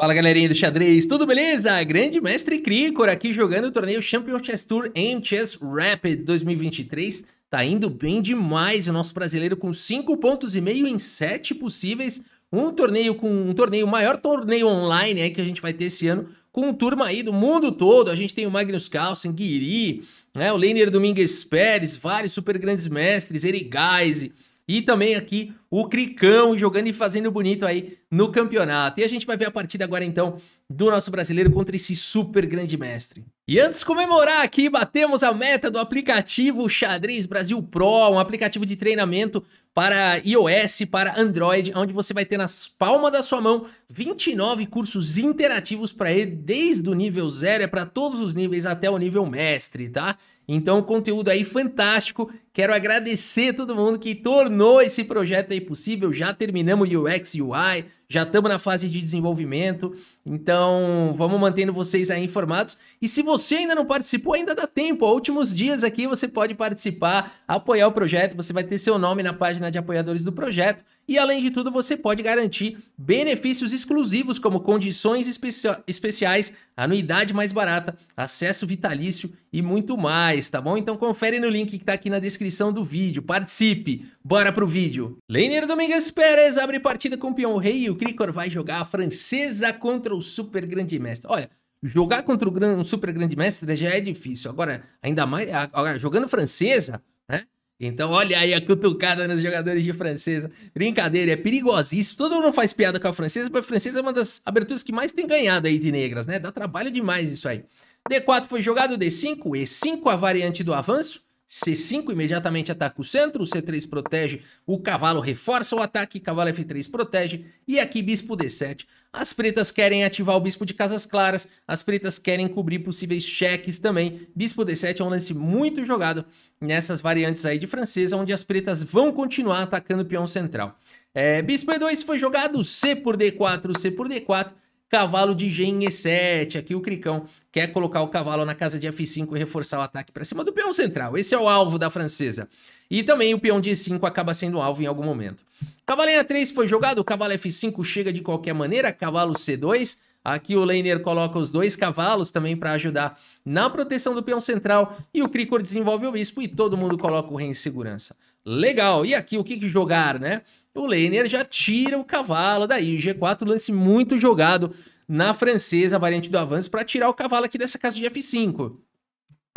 Fala galerinha do xadrez, tudo beleza? Grande mestre Krikor aqui jogando o torneio Champion Chess Tour Chess Rapid 2023. Tá indo bem demais o nosso brasileiro com 5 pontos e meio em 7 possíveis. Um torneio com um torneio, maior torneio online aí que a gente vai ter esse ano, com turma aí do mundo todo. A gente tem o Magnus Carlsen, Guiri, né, o Leiner Domingues Pérez, vários super grandes mestres, Eric Geise, e também aqui o Cricão jogando e fazendo bonito aí no campeonato. E a gente vai ver a partida agora então do nosso brasileiro contra esse super grande mestre. E antes de comemorar aqui, batemos a meta do aplicativo Xadrez Brasil Pro, um aplicativo de treinamento para iOS, para Android, onde você vai ter nas palmas da sua mão 29 cursos interativos para ele, desde o nível zero, é para todos os níveis até o nível mestre, tá? Então, conteúdo aí fantástico. Quero agradecer todo mundo que tornou esse projeto aí possível. Já terminamos UX UI, já estamos na fase de desenvolvimento. Então, vamos mantendo vocês aí informados. E se você ainda não participou, ainda dá tempo. Há últimos dias aqui você pode participar, apoiar o projeto. Você vai ter seu nome na página página de apoiadores do projeto e, além de tudo, você pode garantir benefícios exclusivos como condições especi especiais, anuidade mais barata, acesso vitalício e muito mais, tá bom? Então confere no link que está aqui na descrição do vídeo. Participe! Bora pro vídeo! Leineiro Domingues Pérez abre partida com o peão rei e o Cricor vai jogar a francesa contra o super grande mestre. Olha, jogar contra um super grande mestre já é difícil. Agora, ainda mais, agora, jogando francesa, né? Então, olha aí a cutucada nos jogadores de francesa. Brincadeira, é perigosíssimo. Todo mundo faz piada com a francesa, porque a francesa é uma das aberturas que mais tem ganhado aí de negras, né? Dá trabalho demais isso aí. D4 foi jogado, D5, E5 a variante do avanço. C5 imediatamente ataca o centro, o C3 protege, o cavalo reforça o ataque, cavalo F3 protege, e aqui bispo D7. As pretas querem ativar o bispo de casas claras, as pretas querem cobrir possíveis cheques também. Bispo D7 é um lance muito jogado nessas variantes aí de francesa, onde as pretas vão continuar atacando o peão central. É, bispo E2 foi jogado C por D4, C por D4, Cavalo de Gen E7. Aqui o Cricão quer colocar o cavalo na casa de F5 e reforçar o ataque para cima do peão central. Esse é o alvo da francesa. E também o peão de E5 acaba sendo alvo em algum momento. Cavalo em A3 foi jogado, cavalo F5 chega de qualquer maneira, cavalo C2. Aqui o laner coloca os dois cavalos também para ajudar na proteção do peão central e o Cricor desenvolve o bispo e todo mundo coloca o rei em segurança. Legal, e aqui o que, que jogar, né? O Leiner já tira o cavalo daí, G4 lance muito jogado na francesa, variante do avanço, para tirar o cavalo aqui dessa casa de F5.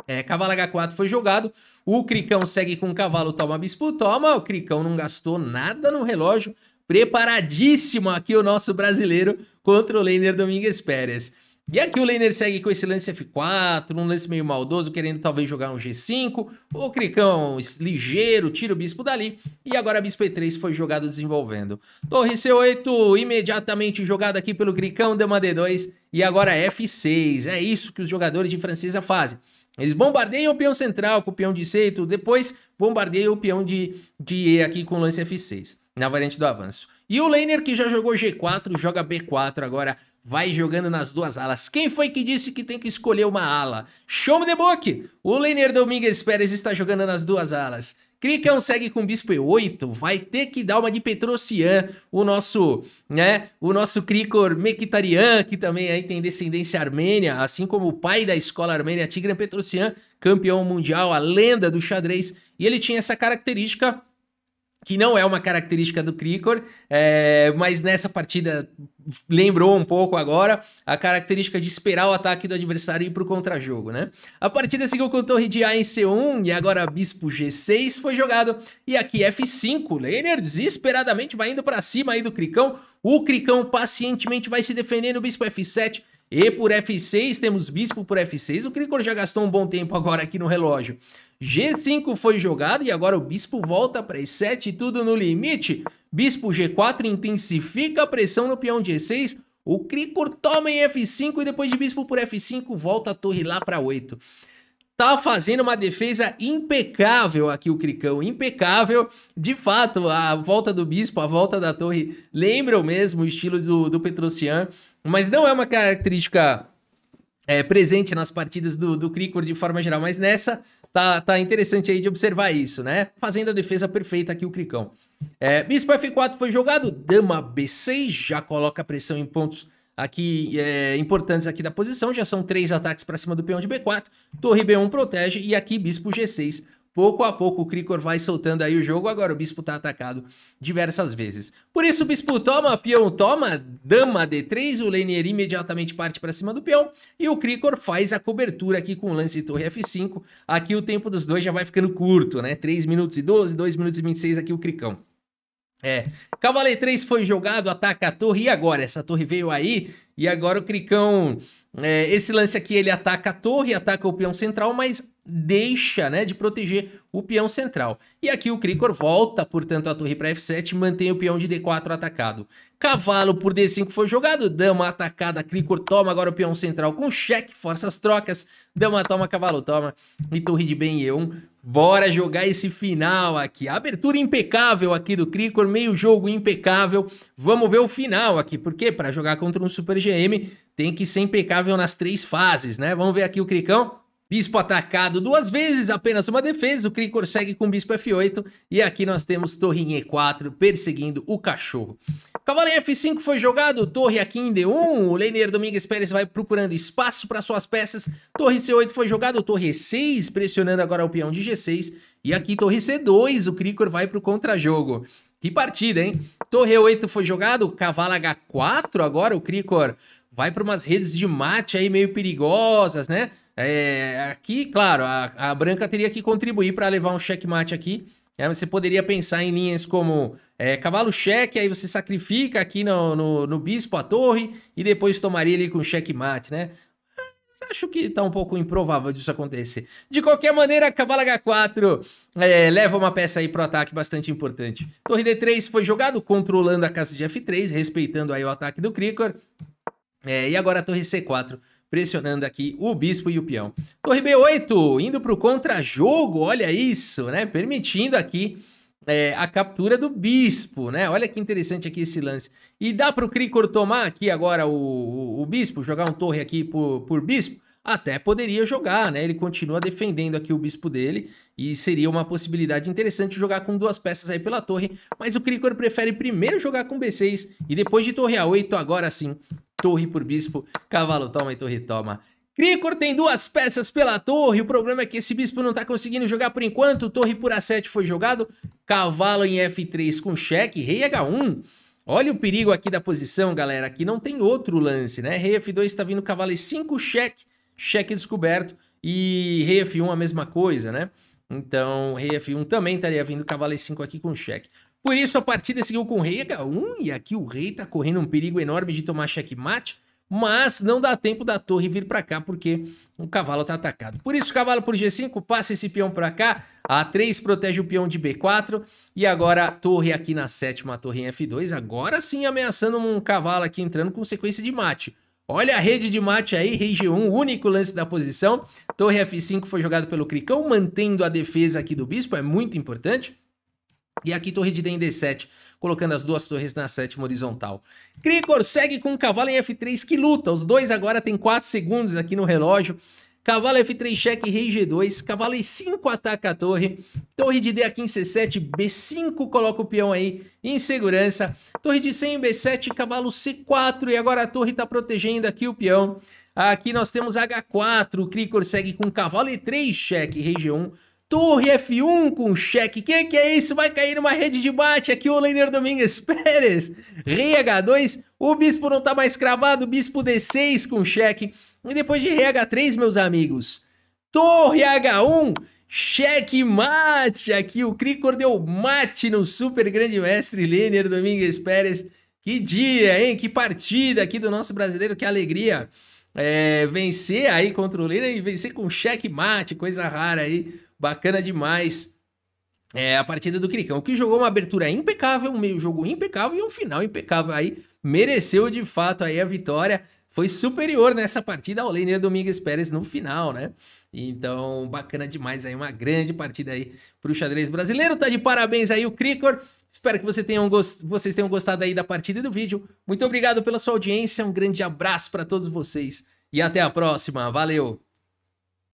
É, cavalo H4 foi jogado, o Cricão segue com o cavalo, toma bispo, toma, o Cricão não gastou nada no relógio, preparadíssimo aqui o nosso brasileiro contra o Leiner Domingues Pérez. E aqui o laner segue com esse lance F4, um lance meio maldoso, querendo talvez jogar um G5. O Cricão ligeiro, tira o bispo dali. E agora bispo E3 foi jogado desenvolvendo. Torre C8, imediatamente jogado aqui pelo Cricão, dama D2. E agora é F6. É isso que os jogadores de francesa fazem. Eles bombardeiam o peão central com o peão de seito, depois bombardeiam o peão de, de E aqui com o lance F6, na variante do avanço. E o laner que já jogou G4, joga B4 agora vai jogando nas duas alas. Quem foi que disse que tem que escolher uma ala? Show me the book! O Leiner Domingues Pérez está jogando nas duas alas. Cricão segue com bispo e8, vai ter que dar uma de Petrocian, o nosso, né, o nosso Cricor Mekitarian que também é aí tem descendência armênia, assim como o pai da escola armênia Tigran Petrocian, campeão mundial, a lenda do xadrez, e ele tinha essa característica que não é uma característica do Cricor, é, mas nessa partida lembrou um pouco agora a característica de esperar o ataque do adversário ir para o contra-jogo, né? A partida seguiu com torre de A em C1 e agora bispo G6 foi jogado e aqui F5, Leiner desesperadamente vai indo para cima aí do Cricão, o Cricão pacientemente vai se defendendo, bispo F7, e por F6, temos bispo por F6. O Krikor já gastou um bom tempo agora aqui no relógio. G5 foi jogado e agora o bispo volta para E7, tudo no limite. Bispo G4 intensifica a pressão no peão de E6. O Krikor toma em F5 e depois de bispo por F5 volta a torre lá para 8 tá fazendo uma defesa impecável aqui o Cricão, impecável. De fato, a volta do Bispo, a volta da Torre o mesmo o estilo do, do Petrocian, mas não é uma característica é, presente nas partidas do, do Cricor de forma geral, mas nessa tá, tá interessante aí de observar isso, né? Fazendo a defesa perfeita aqui o Cricão. É, Bispo F4 foi jogado, Dama B6, já coloca pressão em pontos aqui é, importantes aqui da posição. Já são três ataques para cima do peão de B4. Torre B1 protege e aqui bispo G6. Pouco a pouco o Krikor vai soltando aí o jogo, agora o bispo está atacado diversas vezes. Por isso o bispo toma, peão toma, dama D3, o Lenier imediatamente parte para cima do peão e o Krikor faz a cobertura aqui com o lance de torre F5. Aqui o tempo dos dois já vai ficando curto, né? 3 minutos e 12, 2 minutos e 26 aqui o Cricão. É. Cavaleiro 3 foi jogado, ataca a torre. E agora? Essa torre veio aí e agora o Cricão, é, esse lance aqui ele ataca a torre, ataca o peão central, mas deixa né, de proteger o peão central. E aqui o Cricor volta, portanto, a torre para F7 mantém o peão de D4 atacado. Cavalo por D5 foi jogado, dama atacada, Cricor toma agora o peão central com cheque, força as trocas, dama toma, cavalo toma e torre de bem E1. Bora jogar esse final aqui. Abertura impecável aqui do Cricor, meio jogo impecável. Vamos ver o final aqui, porque para jogar contra um super GM tem que ser impecável nas três fases, né? Vamos ver aqui o Cricão. Bispo atacado duas vezes, apenas uma defesa. O Cricor segue com Bispo F8. E aqui nós temos Torre em E4 perseguindo o cachorro. Cavalo em F5 foi jogado, Torre aqui em D1. O Leiner Domingues Pérez vai procurando espaço para suas peças. Torre C8 foi jogado, Torre E6 pressionando agora o peão de G6. E aqui Torre C2, o Cricor vai para o contra-jogo. Que partida, hein? Torre 8 foi jogado, cavalo H4 agora, o Cricor vai para umas redes de mate aí meio perigosas, né? É, aqui, claro, a, a, branca teria que contribuir para levar um checkmate aqui. É, você poderia pensar em linhas como é, cavalo cheque, aí você sacrifica aqui no, no, no bispo a torre e depois tomaria ele com checkmate, né? Acho que tá um pouco improvável disso acontecer. De qualquer maneira, cavalo H4 é, leva uma peça aí pro ataque bastante importante. Torre D3 foi jogado controlando a casa de F3, respeitando aí o ataque do Krikor. É, e agora a torre C4 pressionando aqui o bispo e o peão. Torre B8 indo pro contra-jogo, olha isso, né? Permitindo aqui é, a captura do bispo, né? Olha que interessante aqui esse lance. E dá para o Cricor tomar aqui agora o, o, o, bispo, jogar um torre aqui por, por bispo? Até poderia jogar, né? Ele continua defendendo aqui o bispo dele e seria uma possibilidade interessante jogar com duas peças aí pela torre, mas o Cricor prefere primeiro jogar com B6 e depois de torre A8, agora sim, torre por bispo, cavalo toma e torre toma. Cricor tem duas peças pela torre, o problema é que esse bispo não tá conseguindo jogar por enquanto, torre por A7 foi jogado, cavalo em F3 com cheque, rei H1. Olha o perigo aqui da posição, galera. Aqui não tem outro lance, né? Rei F2 está vindo cavalo E5, cheque, cheque descoberto. E rei F1 a mesma coisa, né? Então, rei F1 também estaria vindo cavalo E5 aqui com cheque. Por isso, a partida seguiu com rei H1 e aqui o rei está correndo um perigo enorme de tomar xeque-mate mas não dá tempo da torre vir para cá porque o cavalo está atacado. Por isso, cavalo por G5, passa esse peão para cá, A3 protege o peão de B4 e agora torre aqui na sétima, torre em F2, agora sim ameaçando um cavalo aqui entrando com sequência de mate. Olha a rede de mate aí, rei G1, único lance da posição. Torre F5 foi jogado pelo Cricão, mantendo a defesa aqui do bispo, é muito importante. E aqui torre de d em d7, colocando as duas torres na sétima horizontal. Krikor segue com o cavalo em f3 que luta. Os dois agora tem 4 segundos aqui no relógio. Cavalo F3 cheque, rei G2, cavalo E5 ataca a torre, torre de D aqui em C7, B5 coloca o peão aí em segurança, torre de C em B7, cavalo C4 e agora a torre está protegendo aqui o peão. Aqui nós temos H4, o Krikor segue com cavalo E3 cheque, rei G1, Torre F1 com cheque. Que que é isso? Vai cair numa rede de bate aqui o Leiner Domingues Pérez. Rei H2. O bispo não tá mais cravado. Bispo D6 com cheque. E depois de Rei H3, meus amigos. Torre H1. Cheque mate aqui. O Cricor deu mate no super grande mestre Leiner Domingues Pérez. Que dia, hein? Que partida aqui do nosso brasileiro. Que alegria. É, vencer aí contra o Leiner e vencer com cheque mate. Coisa rara aí. Bacana demais. É, a partida do Cricão, que jogou uma abertura impecável, um meio jogo impecável e um final impecável aí. Mereceu de fato aí a vitória. Foi superior nessa partida ao Leiner Domingues Pérez no final, né? Então, bacana demais aí, uma grande partida aí pro xadrez brasileiro. Tá de parabéns aí o Cricor. Espero que você tenham vocês tenham gostado aí da partida e do vídeo. Muito obrigado pela sua audiência, um grande abraço para todos vocês e até a próxima. Valeu!